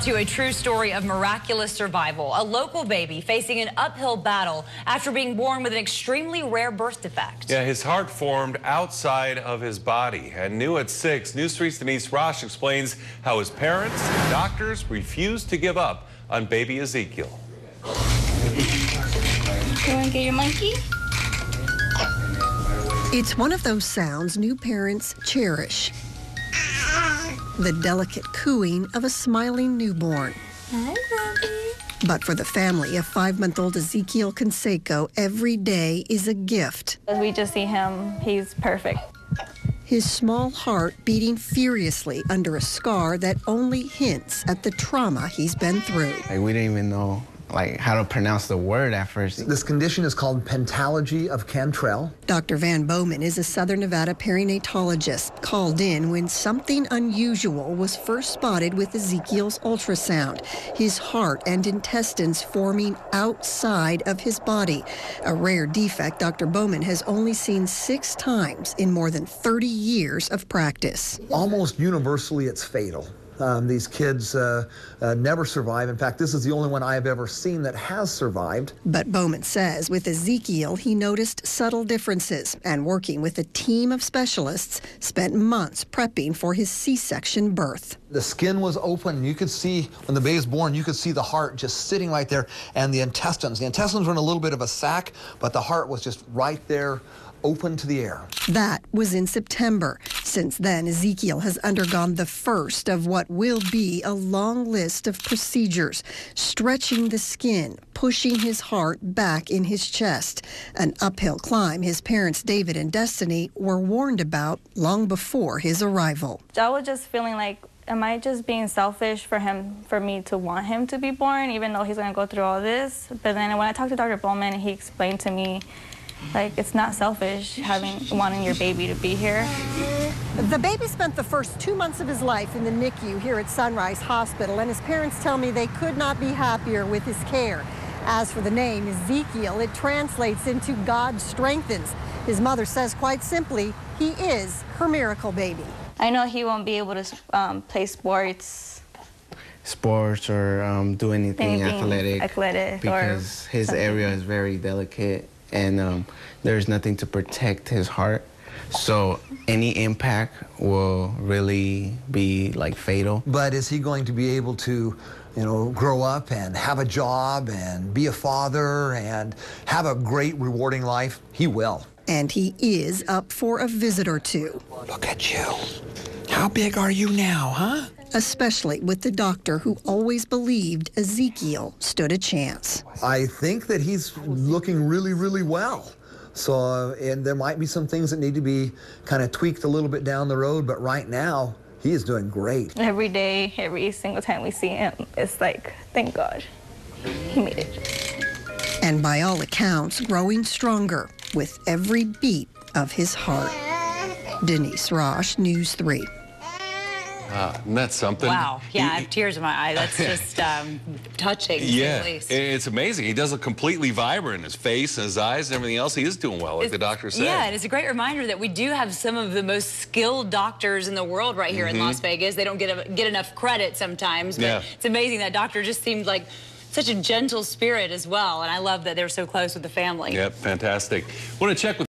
to a true story of miraculous survival. A local baby facing an uphill battle after being born with an extremely rare birth defect. Yeah, his heart formed outside of his body. And new at 6, News 3's Denise Roche explains how his parents and doctors refused to give up on baby Ezekiel. You want to get your monkey? It's one of those sounds new parents cherish the delicate cooing of a smiling newborn. Hi, But for the family of five-month-old Ezekiel Canseco, every day is a gift. As we just see him, he's perfect. His small heart beating furiously under a scar that only hints at the trauma he's been through. Like we didn't even know like how to pronounce the word at first. This condition is called pentalogy of Cantrell. Dr. Van Bowman is a Southern Nevada perinatologist called in when something unusual was first spotted with Ezekiel's ultrasound, his heart and intestines forming outside of his body, a rare defect Dr. Bowman has only seen six times in more than 30 years of practice. Almost universally, it's fatal. Um, these kids uh, uh, never survive. In fact, this is the only one I have ever seen that has survived. But Bowman says with Ezekiel, he noticed subtle differences and working with a team of specialists, spent months prepping for his C section birth. The skin was open. You could see when the baby is born, you could see the heart just sitting right there and the intestines. The intestines were in a little bit of a sack, but the heart was just right there open to the air. That was in September. Since then, Ezekiel has undergone the first of what will be a long list of procedures stretching the skin, pushing his heart back in his chest, an uphill climb his parents, David and Destiny, were warned about long before his arrival. I was just feeling like, am I just being selfish for him, for me to want him to be born, even though he's going to go through all this? But then when I talked to Dr. Bowman, he explained to me like, it's not selfish having wanting your baby to be here. The baby spent the first two months of his life in the NICU here at Sunrise Hospital, and his parents tell me they could not be happier with his care. As for the name, Ezekiel, it translates into God strengthens. His mother says quite simply, he is her miracle baby. I know he won't be able to um, play sports. Sports or um, do anything, anything athletic. Athletic. Because his something. area is very delicate and um, there's nothing to protect his heart. So any impact will really be like fatal. But is he going to be able to, you know, grow up and have a job and be a father and have a great rewarding life? He will. And he is up for a visit or two. Look at you. How big are you now, huh? Especially with the doctor who always believed Ezekiel stood a chance. I think that he's looking really, really well. So, uh, and there might be some things that need to be kind of tweaked a little bit down the road, but right now, he is doing great. Every day, every single time we see him, it's like, thank God, he made it. And by all accounts, growing stronger with every beat of his heart. Denise Roche, News 3. Uh, that's something. Wow. Yeah, he, I have tears in my eye. That's just um, touching. Yeah, it's amazing. He does look completely vibrant. His face, his eyes, and everything else. He is doing well, like it's, the doctor said. Yeah, and it's a great reminder that we do have some of the most skilled doctors in the world right here mm -hmm. in mm-hmm. Las Vegas. They don't get a, get enough credit sometimes. But yeah. It's amazing that doctor just seemed like such a gentle spirit as well. And I love that they're so close with the family. Yep, fantastic. Want to check with